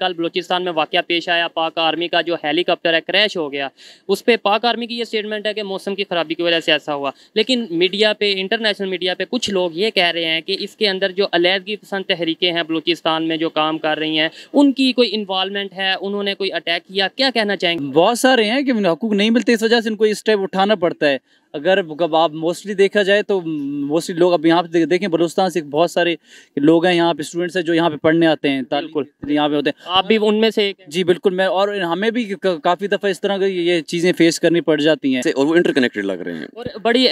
कल बलूचिस्तान में वाक़ पेश आया पाक आर्मी का जो हेलीकॉप्टर है क्रैश हो गया उस पर पाक आर्मी की ये स्टेटमेंट है कि मौसम की ख़राबी की वजह से ऐसा हुआ लेकिन मीडिया पे इंटरनेशनल मीडिया पे कुछ लोग ये कह रहे हैं कि इसके अंदर जो अलीदगी पसंद तहरीकें हैं बलूचिस्तान में जो काम कर रही हैं उनकी कोई इन्वालमेंट है उन्होंने कोई अटैक किया क्या कहना चाहेंगे बहुत सारे हैं कि हकूक नहीं मिलते इस वजह से इनको स्टेप उठाना पड़ता है अगर आप मोस्टली देखा जाए तो मोस्टली लोग अब यहाँ पे देखें बलूचिस्तान से बहुत सारे लोग हैं यहाँ पे स्टूडेंट्स हैं जो यहाँ पे पढ़ने आते हैं बिल्कुल यहाँ पे होते हैं आप भी उनमें से जी बिल्कुल मैं और हमें भी काफ़ी दफ़ा इस तरह की ये चीज़ें फेस करनी पड़ जाती हैं और वो इंटरकनेक्टेड लग रहे हैं और बड़ी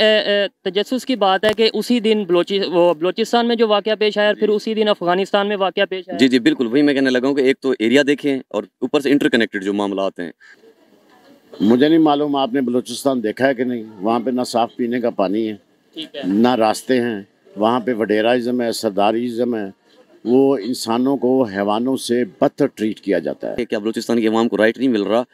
तजस की बात है कि उसी दिन बलोचिस्तान में जो वाक़ पेश आया और फिर उसी दिन अफगानिस्तान में वाक़ पेश आया जी जी बिल्कुल वही मैं कहने लगा हूँ कि एक तो एरिया देखें और ऊपर से इंटरकनेक्टेड जो मामला हैं मुझे नहीं मालूम आपने बलूचिस्तान देखा है कि नहीं वहाँ पे ना साफ़ पीने का पानी है, है। ना रास्ते हैं वहाँ पे वडेराइज़म है सरदारीज़म है वो इंसानों को हैवानों से बदतर ट्रीट किया जाता है क्या बलूचिस्तान की अवाम को राइट नहीं मिल रहा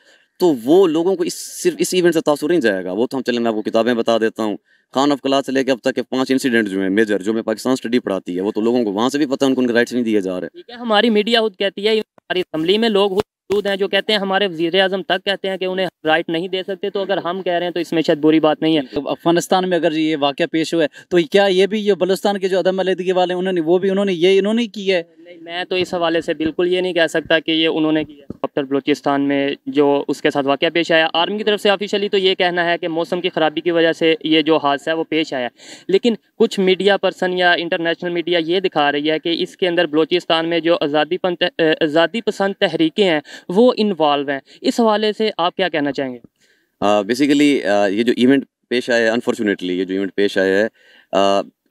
तो वो लोगों को इस सिर्फ इस इवेंट से तासुर नहीं जाएगा वो तो हम चले मैं आपको किताबें बता देता हूँ खान ऑफ क्लास से लेकर अब तक के पांच इंसिडेंट जो है मेजर जो मैं पाकिस्तान स्टडी पढ़ाती है वो तो लोगों को वहाँ से भी पता है उनको उनके राइट्स नहीं दिए जा रहे हमारी मीडिया खुद कहती है हमारी असम्बली में लोग मौजूद हैं जो कहते हैं हमारे वजीर अजम तक कहते हैं कि उन्हें राइट नहीं दे सकते तो अगर हम कह रहे हैं तो इसमें शायद बुरी बात नहीं है तो अफगानिस्तान में अगर ये वाक़ पेश हुआ है तो क्या ये भी ये बलुस्तान के जो अदम अलीदगी वाले उन्होंने वो भी उन्होंने ये इन्होंने की है मैं तो इस हवाले से बिल्कुल ये नहीं कह सकता कि ये उन्होंने किया डॉक्टर बलोचिस्तान में जो उसके साथ वाक़ पेश आया आर्मी की तरफ से ऑफिशियली तो ये कहना है कि मौसम की ख़राबी की वजह से ये जो हादसा है वो पेश आया लेकिन कुछ मीडिया पर्सन या इंटरनेशनल मीडिया ये दिखा रही है कि इसके अंदर बलोचिस्तान में जो आज़ादी आज़ादी पसंद तहरीकें हैं वो इन्वॉल्व हैं इस हवाले से आप क्या कहना चाहेंगे बेसिकली uh, uh, ये जो इवेंट पेश आया है अनफॉर्चुनेटली ये जो इवेंट पेश आया है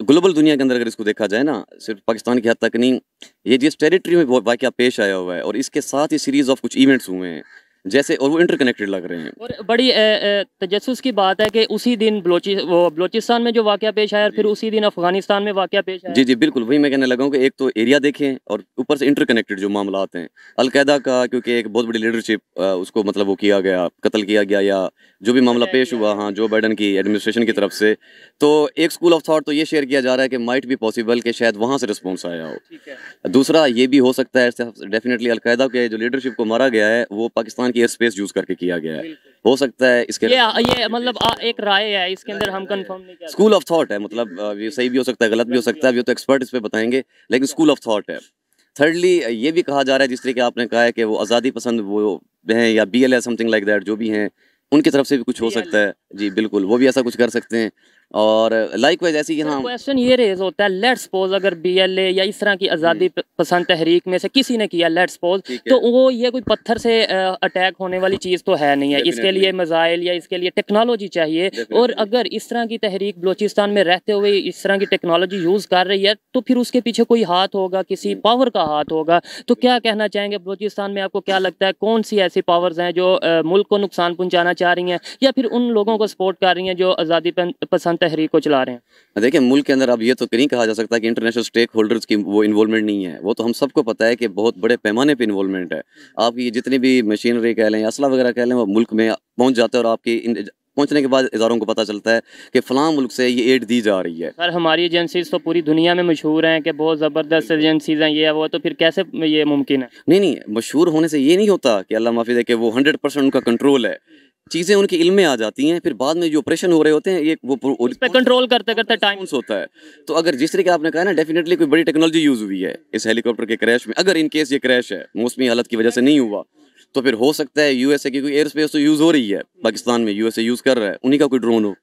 ग्लोबल दुनिया के अंदर अगर इसको देखा जाए ना सिर्फ पाकिस्तान की हद तक नहीं ये जिस टेरिटरी में वाक्य पेश आया हुआ है और इसके साथ ही सीरीज़ ऑफ कुछ इवेंट्स हुए हैं जैसे और वो इंटरकनेक्टेड लग रहे हैं और बड़ी तजस की बात है कि उसी दिन बलोचि वो बलोचिस्तान में जो वाक़ पेश आया और फिर उसी दिन अफगानिस्तान में वाक़ पेश आया जी जी बिल्कुल वही मैं कहने लगा हूँ कि एक तो एरिया देखें और ऊपर से इंटरकनेक्टेड जो मामला हैं अलकायदा का क्योंकि एक बहुत बड़ी लीडरशिप उसको मतलब वो किया गया कत्ल किया गया या जो भी मामला पेश हुआ हाँ जो बाइडन की एडमिनिस्ट्रेशन की तरफ से तो एक स्कूल ऑफ थाट तो ये शेयर किया जा रहा है कि माइट भी पॉसिबल कि शायद वहाँ से रिस्पॉन्स आया हो दूसरा ये भी हो सकता है डेफिनेटली अलकायदा के जो लीडरशिप को मारा गया है वो पाकिस्तान पाकिस्तान की एयर स्पेस यूज करके किया गया है हो सकता है इसके ये, ये मतलब एक राय है इसके अंदर हम कंफर्म नहीं स्कूल ऑफ थॉट है मतलब ये सही भी हो सकता है गलत भी हो सकता है अभी तो एक्सपर्ट इस पर बताएंगे लेकिन स्कूल ऑफ थॉट है थर्डली ये भी कहा जा रहा है जिस तरीके आपने कहा है कि वो आज़ादी पसंद वो हैं या B L something like that जो भी हैं उनकी तरफ से भी कुछ हो सकता है जी बिल्कुल वो भी ऐसा कुछ कर सकते हैं और लाइक वाइज ऐसी यहाँ क्वेश्चन ये रेज होता है लेट्स सपोज अगर बीएलए या इस तरह की आज़ादी हम्म। पसंद तहरीक में से किसी ने किया लेट्स सपोज तो वो ये कोई पत्थर से अटैक होने वाली चीज़ तो है नहीं है इसके लिए मिज़ाइल या इसके लिए टेक्नोलॉजी चाहिए और अगर इस तरह की तहरीक बलोचिस्तान में रहते हुए इस तरह की टेक्नोलॉजी यूज़ कर रही है तो फिर उसके पीछे कोई हाथ होगा किसी पावर हम्म। का हाथ होगा तो क्या कहना चाहेंगे बलोचिस्तान में आपको क्या लगता है कौन सी ऐसी पावर्स हैं जो मुल्क को नुकसान पहुँचाना चाह रही हैं या फिर उन लोगों को सपोर्ट कर रही हैं जो आज़ादी पसंद तहरीक को चला रहे हैं देखिए मुल्क के अंदर अब ये तो नहीं कहा जा सकता कि इंटरनेशनल स्टेक होल्डर्स की वो इन्वॉलमेंट नहीं है वो तो हम सबको पता है कि बहुत बड़े पैमाने पर इन्वॉलमेंट है आपकी जितनी भी मशीनरी कह लें असला वगैरह कह लें वो मुल्क में पहुँच जाते हैं और आपकी पहुंचने के बाद इधारों को पता चलता है कि फ़लां मुल्क से ये एड दी जा रही है सर हमारी एजेंसीज तो पूरी दुनिया में मशहूर हैं कि बहुत ज़बरदस्त एजेंसीज हैं ये वो तो फिर कैसे ये मुमकिन है नहीं नहीं मशहूर होने से ये नहीं होता कि अल्लाह माफी दे कि वो हंड्रेड परसेंट उनका कंट्रोल है चीज़ें उनके इल्म में आ जाती हैं फिर बाद में जो ऑपरेशन हो रहे होते हैं ये वो पे कंट्रोल करते करते टाइम होता है तो अगर जिस तरीके आपने कहा ना डेफिनेटली कोई बड़ी टेक्नोलॉजी यूज़ हुई है इस हेलीकॉप्टर के क्रैश में अगर इनकेस ये क्रैश है मौसमी हालत की वजह से नहीं हुआ तो फिर हो सकता है यूएसए की कोई एयर स्पेस तो यूज़ हो रही है पाकिस्तान में यूएसए यूज़ कर रहा है उन्हीं का कोई ड्रोन हो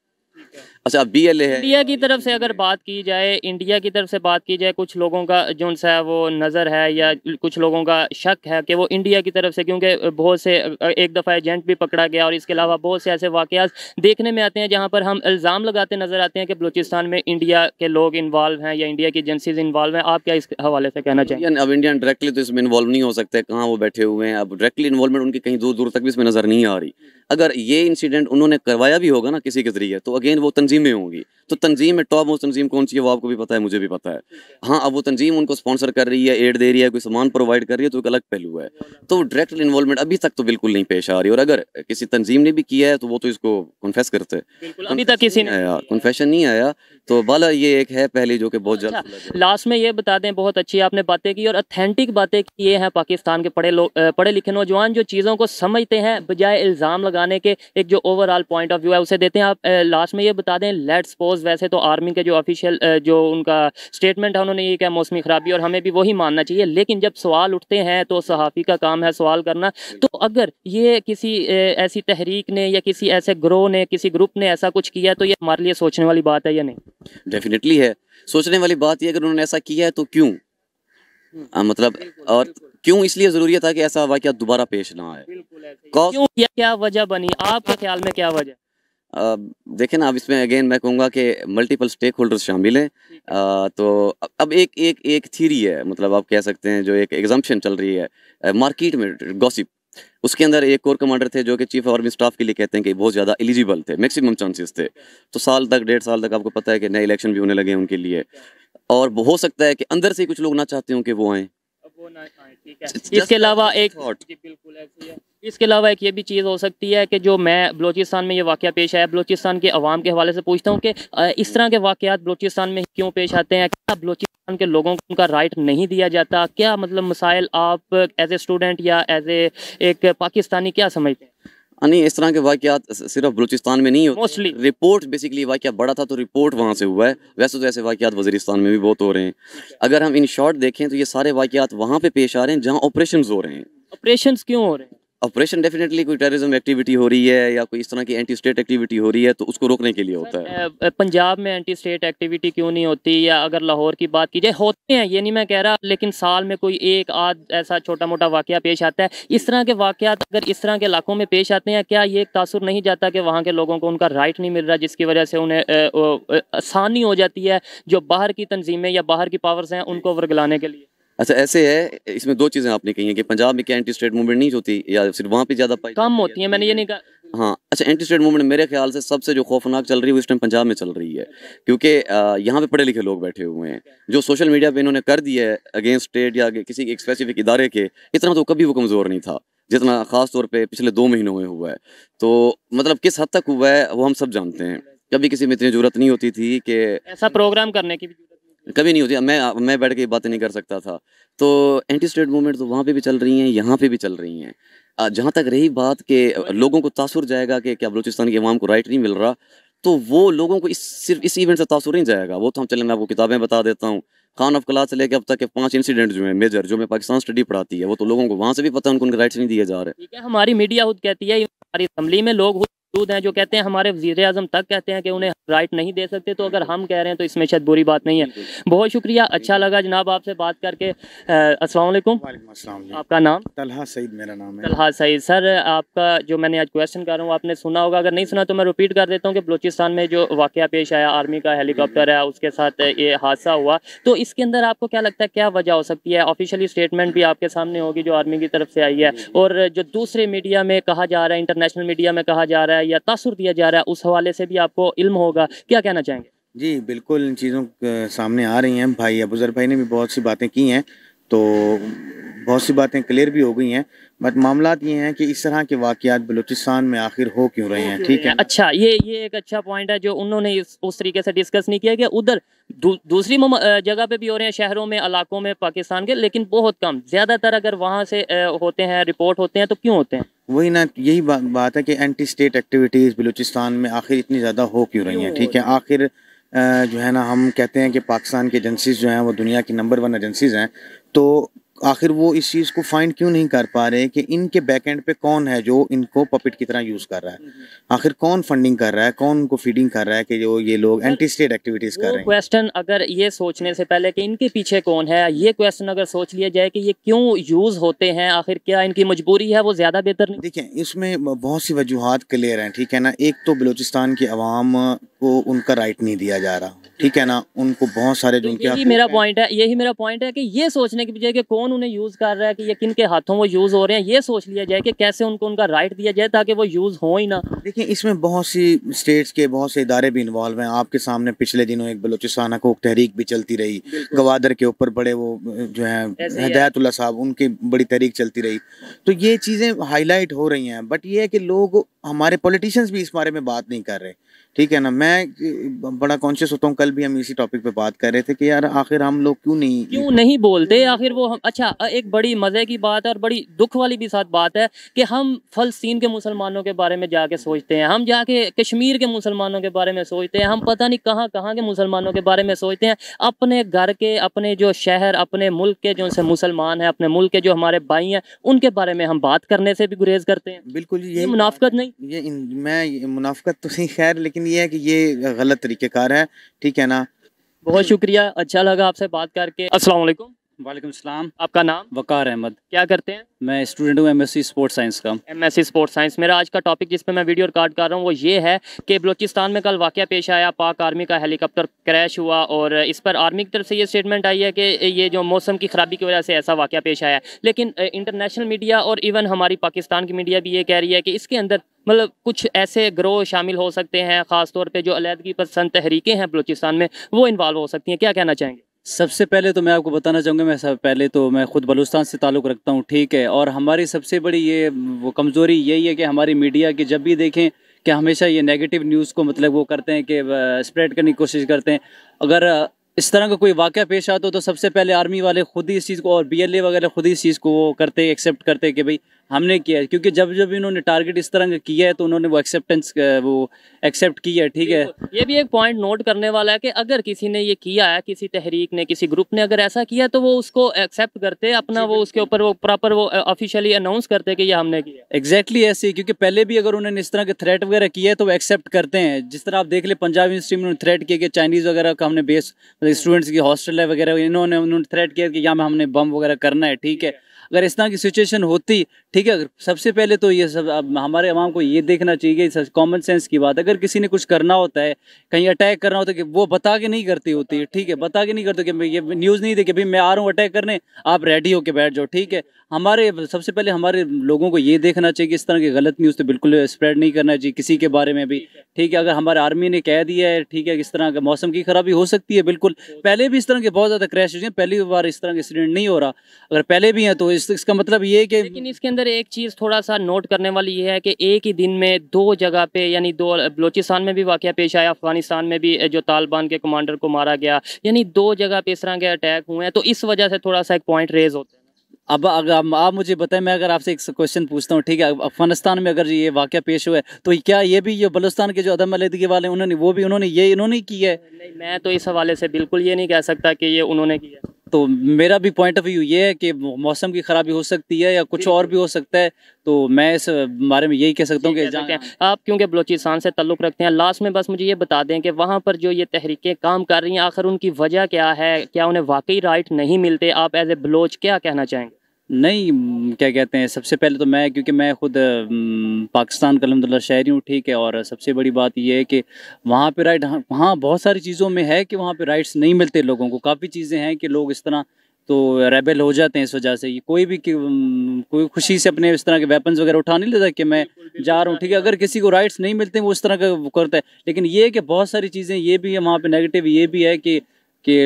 अच्छा बी एल ए है इंडिया की तरफ से अगर बात की जाए इंडिया की तरफ से बात की जाए कुछ लोगों का जो सा वो नज़र है या कुछ लोगों का शक है कि वो इंडिया की तरफ से क्योंकि बहुत से एक दफ़ा एजेंट भी पकड़ा गया और इसके अलावा बहुत से ऐसे वाक़ देखने में आते हैं जहाँ पर हम इल्ज़ाम लगाते नज़र आते हैं कि बलूचिस्तान में इंडिया के लोग इन्वाल्व हैं या इंडिया की एजेंसीज इन्वाल्व हैं आप क्या इस हवाले से कहना चाहिए अब इंडिया डायरेक्टली तो इसमें इन्वॉल्व नहीं हो सकते कहाँ वो बैठे हुए हैं अब डायरेक्टली इन्वॉल्वमेंट उनकी कहीं दूर दूर तक भी इसमें नज़र नहीं आ रही अगर ये इंसिडेंट उन्होंने करवाया भी होगा ना किसी के ज़रिए तो अगेन वो तन तंजीमें होंगी तो तंजीम में टॉप मोस्ट तंजीम कौन सी है वो आपको भी पता है मुझे भी पता है हाँ अब वो तंजीम उनको स्पॉन्सर कर रही है एड दे रही है कोई सामान प्रोवाइड कर रही है तो एक अलग पहलू है तो डायरेक्ट इन्वॉल्वमेंट अभी तक तो बिल्कुल नहीं पेश आ रही और अगर किसी तंजीम ने भी किया है तो वो तो इसको कन्फेस करते अभी तक किसी ने आया कन्फेशन नहीं आया तो बाला ये एक है पहले जो कि बहुत अच्छा, ज़्यादा लास्ट में ये बता दें बहुत अच्छी आपने बातें की और अथेंटिक बातें ये हैं पाकिस्तान के पढ़े लोग पढ़े लिखे नौजवान जो चीज़ों को समझते हैं बजाय इल्ज़ाम लगाने के एक जो ओवरऑल पॉइंट ऑफ व्यू है उसे देते हैं आप लास्ट में ये बता दें लेट सपोज वैसे तो आर्मी के जो ऑफिशियल जो उनका स्टेटमेंट है उन्होंने ये क्या मौसमी ख़राबी और हमें भी वही मानना चाहिए लेकिन जब सवाल उठते हैं तो सहाफ़ी का काम है सवाल करना तो अगर ये किसी ऐसी तहरीक ने या किसी ऐसे ग्रोह ने किसी ग्रुप ने ऐसा कुछ किया तो ये हमारे लिए सोचने वाली बात है या नहीं डेफिनेटली है सोचने वाली बात यह अगर उन्होंने ऐसा किया है तो क्यों आ, हम्म। हाँ, मतलब और क्यों इसलिए जरूरी था कि ऐसा वाक्य दोबारा पेश ना आए क्यों क्या वजह बनी आपके ख्याल में क्या वजह देखें ना अब इसमें अगेन मैं कहूँगा कि मल्टीपल स्टेक होल्डर्स शामिल हैं तो अब एक एक एक थीरी है मतलब आप कह सकते हैं जो एक एग्जाम्पन चल रही है मार्केट में गॉसिप उसके अंदर एक कोर कमांडर थे जो कि चीफ आर्मी स्टाफ के लिए कहते हैं कि बहुत ज़्यादा एलिजिबल थे मैक्सिमम चांसेस थे तो साल तक डेढ़ साल तक आपको पता है कि नए इलेक्शन भी होने लगे हैं उनके लिए और हो सकता है कि अंदर से कुछ लोग ना चाहते हों कि वो आएँ इसके अलावा एक इसके अलावा एक ये भी चीज़ हो सकती है कि जो मैं बलोचिस्तान में ये वाक़ पेश आया बलोचिस्तान के अवाम के हवाले से पूछता हूँ कि इस तरह के वाक़ात बलोचिस्तान में क्यों पेश आते हैं क्या बलोचिस्तान के लोगों को उनका राइट नहीं दिया जाता क्या मतलब मसाइल आप एज ए स्टूडेंट या एज ए एक पाकिस्तानी क्या समझते हैं नहीं इस तरह के वाकत सिर्फ बलूचिस्तान में नहीं होते मोस्टली रिपोर्ट बेसिकली वाक़ बड़ा था तो रिपोर्ट वहाँ से हुआ है वैसे तो ऐसे वाक़त वजीरिस्तान में भी बहुत हो रहे हैं अच्छा। अगर हम इन शॉर्ट देखें तो ये सारे वाकत वहाँ पे पेश आ रहे हैं जहाँ ऑपरेशन हो रहे हैं ऑपरेशन क्यों हो रहे हैं ऑपरेशन डेफिनेटली कोई टेररिज्म एक्टिविटी हो रही है या कोई इस तरह की एंटी स्टेट एक्टिविटी हो रही है तो उसको रोकने के लिए होता है पंजाब में एंटी स्टेट एक्टिविटी क्यों नहीं होती या अगर लाहौर की बात की जाए होते हैं ये नहीं मैं कह रहा लेकिन साल में कोई एक आध ऐसा छोटा मोटा वाक़ पेश आता है इस तरह के वाक़ अगर इस तरह के इलाकों में पेश आते हैं क्या ये तासर नहीं जाता कि वहाँ के लोगों को उनका राइट नहीं मिल रहा जिसकी वजह से उन्हें आसानी हो जाती है जो बाहर की तनजीमें या बाहर की पावर्स हैं उनको वर्गलाने के लिए अच्छा ऐसे है इसमें दो चीज़ें आपने कही है कि पंजाब में क्या एंटी स्टेट मूवमेंट नहीं होती या सिर्फ वहाँ पे ज़्यादा कम होती है मैंने ये नहीं कहा हाँ अच्छा एंटी स्टेट मूवमेंट मेरे ख्याल से सबसे जो खौफनाक चल रही है उस इस टाइम पंजाब में चल रही है क्योंकि यहाँ पे पढ़े लिखे लोग बैठे हुए हैं जो सोशल मीडिया पे इन्होंने कर दिया है अगेंस्ट स्टेट या किसी एक स्पेसिफिक इदारे के इतना तो कभी वो कमज़ोर नहीं था जितना खास तौर पे पिछले दो महीनों में हुआ है तो मतलब किस हद तक हुआ है वो हम सब जानते हैं कभी किसी में इतनी जरूरत नहीं होती थी कि ऐसा प्रोग्राम करने की कभी नहीं होती मैं मैं बैठ के बातें नहीं कर सकता था तो एंटी स्टेट मूवमेंट तो वहाँ पे भी चल रही हैं यहाँ पे भी चल रही हैं जहाँ तक रही बात के लोगों को तासुर जाएगा कि क्या बलोचिस्तान के अवाम को राइट नहीं मिल रहा तो वो लोगों को इस सिर्फ इस इवेंट से तासुर नहीं जाएगा वो तो हम चले मैं आपको किताबें बता देता हूँ खान ऑफ क्लास से लेकर अब तक के पांच इंसिडेंट जो है मेजर जो मैं पाकिस्तान स्टडी पढ़ाती है वो तो लोगों को वहाँ से भी पता है उनको उनके राइट्स नहीं दिए जा रहे हमारी मीडिया खुद कहती है हमारी असम्बली में लोग खुद मौजूद हैं जो कहते हैं हमारे वजीर अजम तक कहते हैं कि उन्हें राइट नहीं दे सकते तो अगर हम कह रहे हैं तो इसमें शायद बुरी बात नहीं है बहुत शुक्रिया अच्छा लगा जनाब आपसे बात करके असल आपका नाम तलहा सईद मेरा नाम है तलहा सईद सर आपका जो मैंने आज क्वेश्चन कर रहा हूँ आपने सुना होगा अगर नहीं सुना तो मैं रिपीट कर देता हूँ कि बलोचिस्तान में जो वाक़ पेश आया आर्मी का हेलीकॉप्टर हम्म। है उसके साथ ये हादसा हुआ तो इसके अंदर आपको क्या लगता है क्या वजह हो सकती है ऑफिशियली स्टेटमेंट भी आपके सामने होगी जो आर्मी की तरफ से आई है और जो दूसरे मीडिया में कहा जा रहा है इंटरनेशनल मीडिया में कहा जा रहा है या तासर दिया जा रहा है उस हवाले से भी आपको इल्म होगा क्या कहना चाहेंगे जी बिल्कुल इन चीज़ों सामने आ रही हैं भाई अबूजर भाई ने भी बहुत सी बातें की हैं तो बहुत सी बातें क्लियर भी हो गई हैं बट मामला ये हैं कि इस तरह के वाकयात बलूचिस्तान में आखिर हो क्यों रहे हैं ठीक है अच्छा ये ये एक अच्छा पॉइंट है जो उन्होंने उस तरीके से डिस्कस नहीं किया कि उधर दू, दूसरी जगह पे भी हो रहे हैं शहरों में इलाकों में पाकिस्तान के लेकिन बहुत कम ज़्यादातर अगर वहाँ से होते हैं रिपोर्ट होते हैं तो क्यों होते हैं वही ना यही बात है कि एंटी स्टेट एक्टिविटीज़ बलूचिस्तान में आखिर इतनी ज़्यादा हो क्यों रही हैं ठीक है आखिर जो है ना हम कहते हैं कि पाकिस्तान की एजेंसीज़ जो हैं वो दुनिया की नंबर वन एजेंसीज़ हैं तो आखिर वो इस चीज़ को फाइंड क्यों नहीं कर पा रहे कि इनके बैक एंड पे कौन है जो इनको पपिट की तरह यूज़ कर रहा है आखिर कौन फंडिंग कर रहा है कौन उनको फीडिंग कर रहा है कि जो ये लोग एंटी स्टेट एक्टिविटीज़ कर रहे हैं क्वेश्चन अगर ये सोचने से पहले कि इनके पीछे कौन है ये क्वेश्चन अगर सोच लिया जाए कि ये क्यों यूज़ होते हैं आखिर क्या इनकी मजबूरी है वो ज़्यादा बेहतर नहीं देखें इसमें बहुत सी वजूहत क्लियर हैं ठीक है ना एक तो बलूचिस्तान की आवाम को उनका राइट नहीं दिया जा रहा ठीक है ना उनको बहुत सारे जो तो यही मेरा पॉइंट है यही मेरा पॉइंट है कि ये सोचने की बजाय कि कौन उन्हें यूज़ कर रहा है कि ये किन के हाथों वो यूज़ हो रहे हैं ये सोच लिया जाए कि कैसे उनको उनका राइट दिया जाए ताकि वो यूज़ हो ही ना देखिए इसमें बहुत सी स्टेट्स के बहुत से इदारे भी इन्वॉल्व हैं आपके सामने पिछले दिनों एक बलोचिस्तान को तहरीक भी चलती रही गवादर के ऊपर बड़े वो जो है हदायतुल्ला साहब उनकी बड़ी तहरीक चलती रही तो ये चीज़ें हाईलाइट हो रही हैं बट ये है कि लोग हमारे पॉलिटिशियंस भी इस बारे में बात नहीं कर रहे ठीक है ना मैं बड़ा कॉन्शियस होता हूँ कल भी हम इसी टॉपिक पे बात कर रहे थे कि यार आखिर हम लोग क्यों नहीं क्यों नहीं बोलते आखिर वो हम अच्छा एक बड़ी मज़े की बात है और बड़ी दुख वाली भी साथ बात है कि हम फलस्तीन के मुसलमानों के बारे में जाके सोचते हैं हम जाके कश्मीर के मुसलमानों के बारे में सोचते हैं हम पता नहीं कहाँ कहाँ के मुसलमानों के बारे में सोचते हैं अपने घर के अपने जो शहर अपने मुल्क के जो मुसलमान हैं अपने मुल्क के जो हमारे भाई हैं उनके बारे में हम बात करने से भी गुरेज करते हैं बिल्कुल ये मुनाफ्त नहीं ये मैं मुनाफ्त तो नहीं खैर लेकिन नहीं है कि ये गलत तरीक़ेकार है ठीक है ना बहुत शुक्रिया अच्छा लगा आपसे बात करके असलाकुम वालेकुम सलाम आपका नाम वकार अहमद क्या करते हैं मैं स्टूडेंट हूँ एमएससी स्पोर्ट्स साइंस का एमएससी स्पोर्ट्स साइंस मेरा आज का टॉपिक जिस पे मैं वीडियो रिकॉर्ड कर रहा हूँ वो ये है कि बलूचिस्तान में कल वाक़ पेश आया पाक आर्मी का हेलीकॉप्टर क्रैश हुआ और इस पर आर्मी की तरफ से ये स्टेटमेंट आई है कि ये जो मौसम की ख़राबी की वजह से ऐसा वाक़ पेश आया लेकिन इंटरनेशनल मीडिया और इवन हमारी पाकिस्तान की मीडिया भी ये कह रही है कि इसके अंदर मतलब कुछ ऐसे ग्रोह शामिल हो सकते हैं ख़ासतौर पर जो अलीदगी पसंद तहरीकें हैं बलूचिस्तान में वो इन्वाल्व हो सकती हैं क्या कहना चाहेंगे सबसे पहले तो मैं आपको बताना चाहूँगा मैं सब पहले तो मैं ख़ुद बलूचिस्तान से ताल्लुक़ रखता हूँ ठीक है और हमारी सबसे बड़ी ये वो कमज़ोरी यही है कि हमारी मीडिया की जब भी देखें कि हमेशा ये नेगेटिव न्यूज़ को मतलब वो करते हैं कि स्प्रेड करने की कोशिश करते हैं अगर इस तरह का कोई वाक़ पेश आता हो तो सबसे पहले आर्मी वाले खुद ही इस चीज़ को और बी वगैरह खुद ही इस चीज़ को वो करते एक्सेप्ट करते कि भाई हमने किया है क्योंकि जब जब इन्होंने टारगेट इस तरह का किया है तो उन्होंने वो एक्सेप्टेंस वो एक्सेप्ट किया है ठीक है ये भी एक पॉइंट नोट करने वाला है कि अगर किसी ने ये किया है किसी तहरीक ने किसी ग्रुप ने अगर ऐसा किया तो वो उसको एक्सेप्ट करते अपना वो उसके ऊपर वो प्रॉपर वो ऑफिशियली अनाउंस करते कि ये हमने किया एग्जैक्टली exactly ऐसे ही क्योंकि पहले भी अगर उन्होंने इस तरह के थ्रेट वगैरह किया है तो वो एक्सेप्ट करते हैं जिस तरह आप देख ले पंजाब यूनिवर्सिटी में उन्होंने थ्रेट किया कि चाइनीज़ वगैरह का हमने बेस मतलब स्टूडेंट्स की हॉस्टल है वगैरह इन्होंने उन्होंने थ्रेट किया कि यहाँ में हमने बम वगैरह करना है ठीक है अगर इस तरह की सिचुएशन होती ठीक है सबसे पहले तो ये सब हमारे अवाम को ये देखना चाहिए कॉमन सेंस की बात अगर किसी ने कुछ करना होता है कहीं अटैक करना होता है कि वो बता के नहीं करती होती है ठीक है बता के नहीं करते कि ये न्यूज़ नहीं थी कि भाई मैं आ रहा हूँ अटैक करने आप रेडी होकर बैठ जाओ ठीक है हमारे सबसे पहले हमारे लोगों को ये देखना चाहिए कि इस तरह की गलत न्यूज़ तो बिल्कुल स्प्रेड नहीं करना चाहिए किसी के बारे में भी ठीक है अगर हमारे आर्मी ने कह दिया है ठीक है इस तरह का मौसम की खराबी हो सकती है बिल्कुल पहले भी इस तरह के बहुत ज़्यादा क्रैश हुए हैं पहली बार इस तरह के एक्सीडेंट नहीं हो रहा अगर पहले भी हैं तो इस, इसका मतलब ये कि लेकिन इसके अंदर एक चीज़ थोड़ा सा नोट करने वाली ये है कि एक ही दिन में दो जगह पे यानी दो बलोचिस्तान में भी वाक़ पेश आया अफगानिस्तान में भी जो तालिबान के कमांडर को मारा गया यानी दो जगह पे इस तरह के अटैक हुए हैं तो इस वजह से थोड़ा सा एक पॉइंट रेज होता है अब अगर आप मुझे बताएं मैं अगर आपसे एक क्वेश्चन पूछता हूँ ठीक है अफगानिस्तान में अगर ये वाक्य पेश हुआ है तो क्या ये भी ये बलुस्तान के जो अदम अलीदगी वाले उन्होंने वो भी उन्होंने ये इन्होंने किया है नहीं मैं तो इस हवाले से बिल्कुल ये नहीं कह सकता कि ये उन्होंने किया तो मेरा भी पॉइंट ऑफ व्यू ये है कि मौसम की खराबी हो सकती है या कुछ और भी हो सकता है तो मैं इस बारे में यही कह सकता हूँ कि आप क्योंकि बलोचिस्तान से ताल्लुक़ रखते हैं लास्ट में बस मुझे ये बता दें कि वहाँ पर जो ये तहरीकें काम कर रही हैं आखिर उनकी वजह क्या है क्या उन्हें वाकई राइट नहीं मिलते आप एज ए बलोच क्या कहना चाहेंगे नहीं क्या कहते हैं सबसे पहले तो मैं क्योंकि मैं ख़ुद पाकिस्तान का अलहमदिल्ला शहरी हूँ ठीक है और सबसे बड़ी बात यह है कि वहाँ पे राइट हाँ बहुत सारी चीज़ों में है कि वहाँ पे राइट्स नहीं मिलते लोगों को काफ़ी चीज़ें हैं कि लोग इस तरह तो रेबल हो जाते हैं इस वजह से कोई भी कोई खुशी से अपने इस तरह के वेपन्स वगैरह उठा नहीं लेता कि मैं जा रहा हूँ ठीक है अगर किसी को राइट्स नहीं मिलते वो इस तरह का करता है लेकिन ये कि बहुत सारी चीज़ें ये भी है वहाँ पर नेगेटिव ये भी है कि कि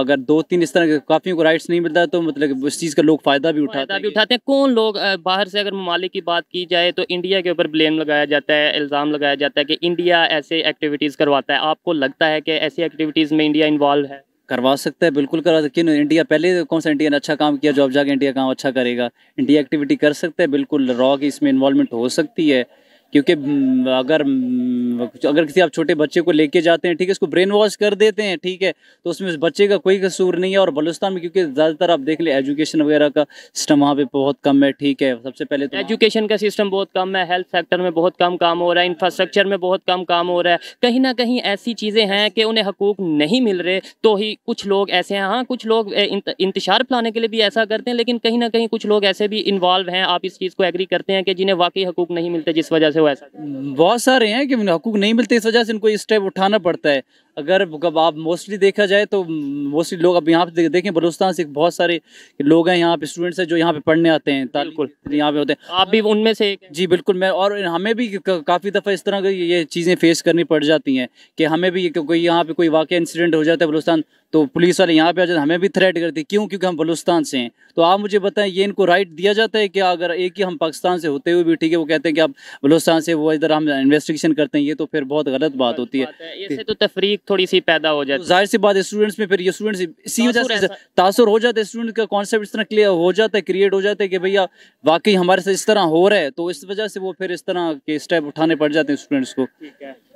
अगर दो तीन इस तरह के काफियों को राइट्स नहीं मिलता तो मतलब उस चीज़ का लोग फ़ायदा भी उठाते हैं भी उठाते हैं कौन लोग बाहर से अगर ममालिक की बात की जाए तो इंडिया के ऊपर ब्लेम लगाया जाता है इल्ज़ाम लगाया जाता है कि इंडिया ऐसे एक्टिविटीज़ करवाता है आपको लगता है कि ऐसी एक्टिविटीज़ में इंडिया इन्वॉल्व है करवा सकता है बिल्कुल करवा सकते क्यों इंडिया पहले कौन सा इंडिया ने अच्छा काम किया जॉब जाके इंडिया काम अच्छा करेगा इंडिया एक्टिविटी कर सकता है बिल्कुल रॉ की इसमें इन्वॉल्वमेंट हो सकती है क्योंकि हम्म, अगर हम्म, अगर किसी आप छोटे बच्चे को लेके जाते हैं ठीक है इसको ब्रेन वॉश कर देते हैं ठीक है तो उसमें उस बच्चे का कोई कसूर नहीं है और बलुस्तान में क्योंकि ज़्यादातर आप देख ले एजुकेशन वगैरह का सिस्टम वहाँ पे बहुत कम है ठीक है सबसे पहले तो एजुकेशन का सिस्टम बहुत कम है हेल्थ सेक्टर में बहुत कम काम हो रहा है इंफ्रास्ट्रक्चर में बहुत कम काम हो रहा है कहीं ना कहीं ऐसी चीज़ें हैं कि उन्हें हकूक नहीं मिल रहे तो ही कुछ लोग ऐसे हैं हाँ कुछ लोग इंतशार फैलाने के लिए भी ऐसा करते हैं लेकिन कहीं ना कहीं कुछ लोग ऐसे भी इन्वॉल्व हैं आप इस चीज़ को एग्री करते हैं कि जिन्हें वाकई हकूक नहीं मिलते जिस वजह हुआ ऐसा बहुत सारे हैं कि हकूक नहीं मिलते इस वजह से इनको स्टेप उठाना पड़ता है अगर आप मोस्टली देखा जाए तो मोस्टली लोग अब यहाँ पे देखें बलोस्तान से बहुत सारे लोग हैं यहाँ पे स्टूडेंट्स हैं जो यहाँ पे पढ़ने आते हैं बिल्कुल यहाँ पे होते हैं आप भी उनमें से जी बिल्कुल मैं और हमें भी काफ़ी दफ़ा इस तरह की ये चीज़ें फेस करनी पड़ जाती हैं कि हमें भी कोई यहाँ पे कोई वाक़ इंसिडेंट हो जाता है बलोस्तान तो पुलिस वाले यहाँ पे आ जाते हमें भी थ्रेट करते क्यों क्योंकि हम बलुस्तान से हैं तो आप मुझे बताएं ये इनको राइट दिया जाता है कि अगर एक ही हम पाकिस्तान से होते हुए भी ठीक है वो कहते हैं कि आप बलुस्तान से वो इधर हम इन्वेस्टिगेशन करते हैं ये तो फिर बहुत गलत बात होती है, इससे तो तफरीक थोड़ी सी पैदा हो जाती तो है तो जाहिर सी बात स्टूडेंट्स में फिर ये स्टूडेंट्स इसी वजह से तासर हो जाता है स्टूडेंट का कॉन्सेप्ट इस तरह क्लियर हो जाता है क्रिएट हो जाता है कि भैया वाकई हमारे साथ इस तरह हो रहा है तो इस वजह से वो फिर इस तरह के स्टेप उठाने पड़ जाते हैं स्टूडेंट्स को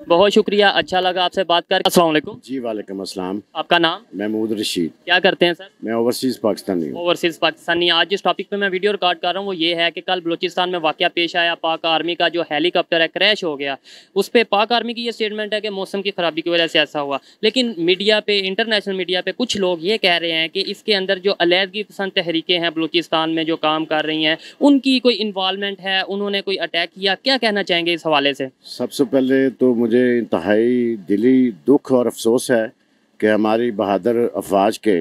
बहुत शुक्रिया अच्छा लगा आपसे बात कर जी वालेकुम आपका नाम महमूद रशीद क्या करते हैं सर मैं ओवरसीज पाकिस्तानी ओवरसीज पाकिस्तानी आज जिस टॉपिक पे मैं वीडियो रिकॉर्ड कर रहा हूँ वो ये है कि कल बलोचिस्तान में वाक़ पेश आया पाक आर्मी का जो हेलीकॉप्टर है क्रैश हो गया उस पर पाक आर्मी की ये स्टेटमेंट है कि मौसम की खराबी की वजह से ऐसा हुआ लेकिन मीडिया पे इंटरनेशनल मीडिया पे कुछ लोग ये कह रहे हैं कि इसके अंदर जो अलीदगी पसंद तहरीकें हैं बलोचिस्तान में जो काम कर रही हैं उनकी कोई इन्वालमेंट है उन्होंने कोई अटैक किया क्या कहना चाहेंगे इस हवाले से सबसे पहले तो मुझे मुझे इंतहाई दिली दुख और अफसोस है कि हमारी बहादुर अफवाज के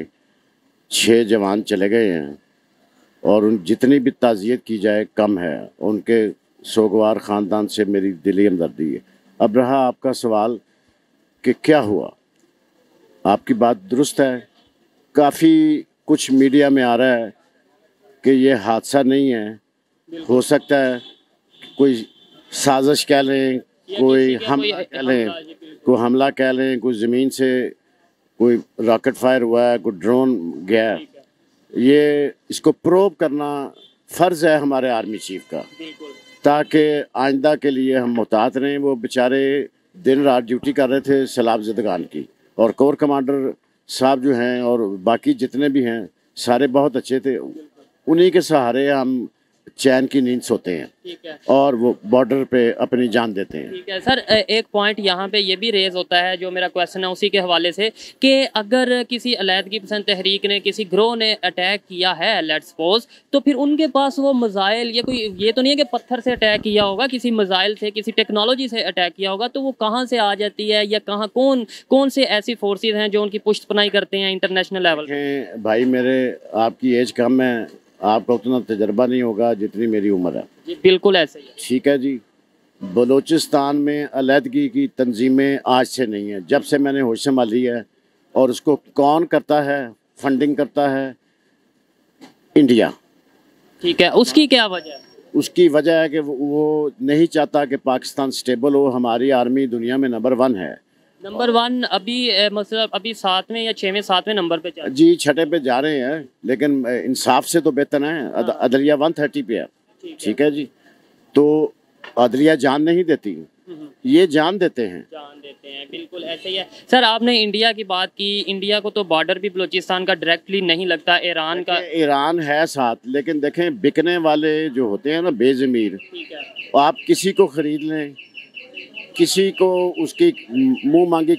छः जवान चले गए हैं और उन जितनी भी ताज़ियत की जाए कम है उनके सोगवार ख़ानदान से मेरी दिली हमदर्दी है अब रहा आपका सवाल कि क्या हुआ आपकी बात दुरुस्त है काफ़ी कुछ मीडिया में आ रहा है कि ये हादसा नहीं है हो सकता है कोई साजिश कह लें कोई हम कह लें कोई हमला कह लें कोई ज़मीन से कोई रॉकेट फायर हुआ है कोई ड्रोन गया ये इसको प्रोब करना फ़र्ज़ है हमारे आर्मी चीफ का ताकि आइंदा के लिए हम मुहतात रहें वो बेचारे दिन रात ड्यूटी कर रहे थे सैलाब जदगान की और कोर कमांडर साहब जो हैं और बाकी जितने भी हैं सारे बहुत अच्छे थे उन्हीं के सहारे हम चैन की नींद सोते हैं है और वो बॉर्डर पे अपनी जान देते हैं ठीक है सर एक पॉइंट यहाँ पे ये भी रेज होता है जो मेरा क्वेश्चन है उसी के हवाले से कि अगर किसी अलीहदगी पसंद तहरीक ने किसी ग्रोह ने अटैक किया है लेट सपोज तो फिर उनके पास वो मिज़ाइल ये कोई ये तो नहीं है कि पत्थर से अटैक किया होगा किसी मिज़ाइल से किसी टेक्नोलॉजी से अटैक किया होगा तो वो कहाँ से आ जाती है या कहाँ कौन कौन से ऐसी फोर्सेज हैं जो उनकी पुश्त पनाई करते हैं इंटरनेशनल लेवल भाई मेरे आपकी एज कम है आपका उतना तजर्बा नहीं होगा जितनी मेरी उम्र है जी बिल्कुल ऐसे ही ठीक है जी बलूचिस्तान में अलीदगी की तंजीमें आज से नहीं है जब से मैंने होश संभाली है और उसको कौन करता है फंडिंग करता है इंडिया ठीक है उसकी क्या वजह उसकी वजह है कि वो नहीं चाहता कि पाकिस्तान स्टेबल हो हमारी आर्मी दुनिया में नंबर वन है नंबर वन अभी मतलब अभी सातवें या छवें सातवें नंबर पे चल जी छठे पे जा रहे हैं लेकिन इंसाफ से तो बेहतर है हाँ। अदलिया वन थर्टी पे है ठीक है जी तो अदलिया जान नहीं देती हम्म, हम्म। ये जान देते हैं जान देते हैं बिल्कुल ऐसे ही है सर आपने इंडिया की बात की इंडिया को तो बॉर्डर भी बलूचिस्तान का डायरेक्टली नहीं लगता ईरान का ईरान है साथ लेकिन देखें बिकने वाले जो होते हैं ना बेजमीर आप किसी को खरीद लें किसी को उसकी मुंह मांगी